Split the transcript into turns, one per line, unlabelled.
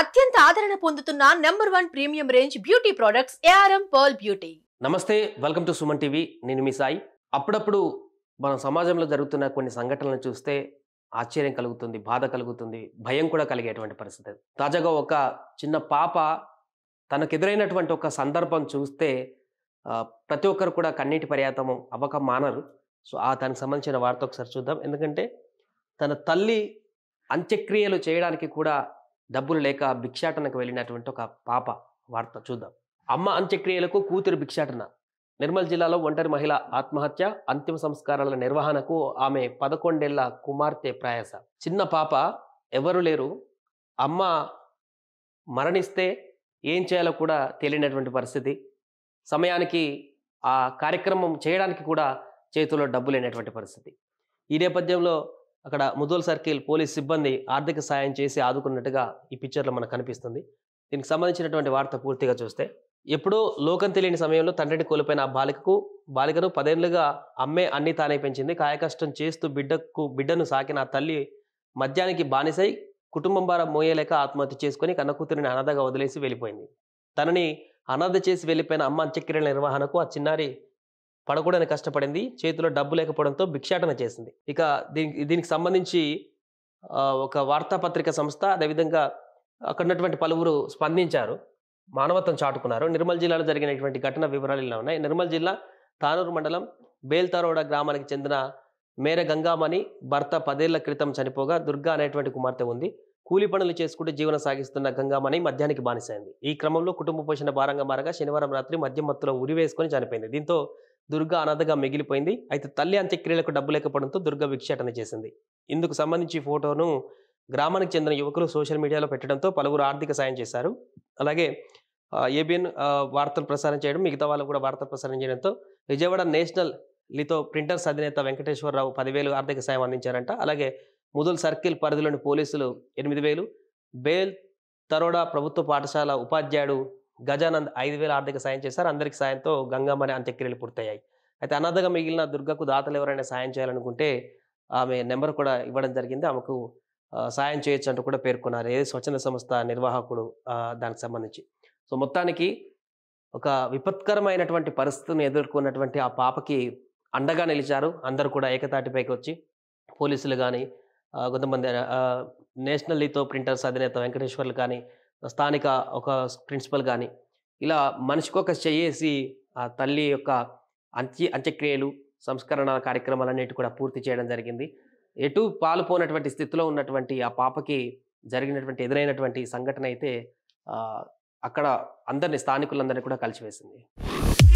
అత్యంత ఆదరణ పొందుతున్న number one premium range beauty products ARM pearl beauty నమస్తే వెల్కమ్ టు సుమన్ టీవీ నేను మీ సాయి అప్పుడప్పుడు మన సమాజంలో జరుగుతున్న కొన్ని సంఘటనలు చూస్తే ఆశ్చర్యం కలుగుతుంది బాధ కలుగుతుంది భయం కూడా కలిగేటువంటి పరిస్థితి తాజాగా ఒక చిన్న పాప తనకెదురైనటువంటి ఒక సందర్భం చూస్తే ప్రతి ఒక్కరు కూడా కన్నీటి పర్యాతం అవ్వక మానరు సో ఆ తనకు సంబంధించిన వార్త ఒకసారి చూద్దాం ఎందుకంటే తన తల్లి అంత్యక్రియలు చేయడానికి కూడా డబ్బులు లేక భిక్షాటనకు వెళ్ళినటువంటి ఒక పాప వార్త చూద్దాం అమ్మ అంత్యక్రియలకు కూతురు భిక్షాటన నిర్మల్ జిల్లాలో ఒంటరి మహిళ ఆత్మహత్య అంతిమ సంస్కారాల నిర్వహణకు ఆమె పదకొండేళ్ల కుమార్తె ప్రయాస చిన్న పాప ఎవరు లేరు అమ్మ మరణిస్తే ఏం చేయాలో కూడా తెలియనటువంటి పరిస్థితి సమయానికి ఆ కార్యక్రమం చేయడానికి కూడా చేతిలో డబ్బు లేనటువంటి పరిస్థితి ఈ నేపథ్యంలో అక్కడ ముదోల్ సర్కిల్ పోలీస్ సిబ్బంది ఆర్థిక సాయం చేసి ఆదుకున్నట్టుగా ఈ పిక్చర్లో మనకు కనిపిస్తుంది దీనికి సంబంధించినటువంటి వార్త పూర్తిగా చూస్తే ఎప్పుడో లోకం తెలియని సమయంలో తండ్రిని కోల్పోయిన ఆ బాలికకు బాలికను పదేళ్లుగా అమ్మే అన్ని తానే పెంచింది కాయకష్టం చేస్తూ బిడ్డకు బిడ్డను సాకిన ఆ తల్లి మద్యానికి బానిసై కుటుంబం భారం మోయలేక ఆత్మహత్య చేసుకుని కన్నకూతురిని అనాథగా వదిలేసి వెళ్ళిపోయింది తనని అనాథ చేసి వెళ్ళిపోయిన అమ్మ అంత్యక్రియల నిర్వహణకు ఆ చిన్నారి పడకూడని కష్టపడింది చేతిలో డబ్బు లేకపోవడంతో భిక్షాటన చేసింది ఇక దీనికి దీనికి సంబంధించి ఒక వార్తాపత్రిక సంస్థ అదేవిధంగా అక్కడ ఉన్నటువంటి పలువురు స్పందించారు మానవత్వం చాటుకున్నారు నిర్మల్ జిల్లాలో జరిగినటువంటి ఘటన వివరాలు ఇలా ఉన్నాయి నిర్మల్ జిల్లా తానూరు మండలం బేల్తారోడ గ్రామానికి చెందిన మేర గంగామణి భర్త పదేళ్ల క్రితం చనిపోగా దుర్గా అనేటువంటి కుమార్తె ఉంది కూలి పనులు చేసుకుంటూ జీవనం సాగిస్తున్న గంగామణి మధ్యానికి బానిసైంది ఈ క్రమంలో కుటుంబ పోషణ భారంగా మారగా శనివారం రాత్రి మద్యం మత్తులో ఉరివేసుకొని చనిపోయింది దీంతో దుర్గ అనాథగా మిగిలిపోయింది అయితే తల్లి అంత్యక్రియలకు డబ్బు లేకపోవడంతో దుర్గ విక్షేటన చేసింది ఇందుకు సంబంధించి ఫోటోను గ్రామానికి చెందిన యువకులు సోషల్ మీడియాలో పెట్టడంతో పలువురు ఆర్థిక సాయం చేశారు అలాగే ఏబిఎన్ వార్తలు ప్రసారం చేయడం మిగతా వాళ్ళు కూడా వార్తలు ప్రసారం చేయడంతో విజయవాడ నేషనల్ లితో ప్రింటర్స్ అధినేత వెంకటేశ్వరరావు పదివేలు ఆర్థిక సాయం అందించారంట అలాగే ముదుల్ సర్కిల్ పరిధిలోని పోలీసులు ఎనిమిది వేలు బేల్ తరోడా ప్రభుత్వ పాఠశాల ఉపాధ్యాయుడు గజానంద్ ఐదు వేల ఆర్థిక సాయం చేశారు అందరికి సాయంతో గంగమ్మని అంత్యక్రియలు పూర్తయ్యాయి అయితే అనాథగా మిగిలిన దుర్గకు దాతలు ఎవరైనా సాయం చేయాలనుకుంటే ఆమె నెంబర్ కూడా ఇవ్వడం జరిగింది ఆమెకు సాయం చేయొచ్చు అంటూ కూడా పేర్కొన్నారు ఏది స్వచ్ఛంద సంస్థ నిర్వాహకుడు దానికి సంబంధించి సో మొత్తానికి ఒక విపత్కరమైనటువంటి పరిస్థితిని ఎదుర్కొన్నటువంటి ఆ పాపకి అండగా నిలిచారు అందరు కూడా ఏకతాటిపైకి వచ్చి పోలీసులు కానీ కొంతమంది నేషనల్ లీతో ప్రింటర్స్ అధినేత వెంకటేశ్వర్లు కానీ స్థానిక ఒక ప్రిన్సిపల్ కానీ ఇలా మనిషికి ఒక చేసి ఆ తల్లి యొక్క అంత్య అంత్యక్రియలు సంస్కరణ కార్యక్రమాలన్నిటి కూడా పూర్తి చేయడం జరిగింది ఎటు పాలుపోనటువంటి స్థితిలో ఉన్నటువంటి ఆ పాపకి జరిగినటువంటి ఎదురైనటువంటి సంఘటన అయితే అక్కడ అందరినీ స్థానికులందరినీ కూడా కలిసివేసింది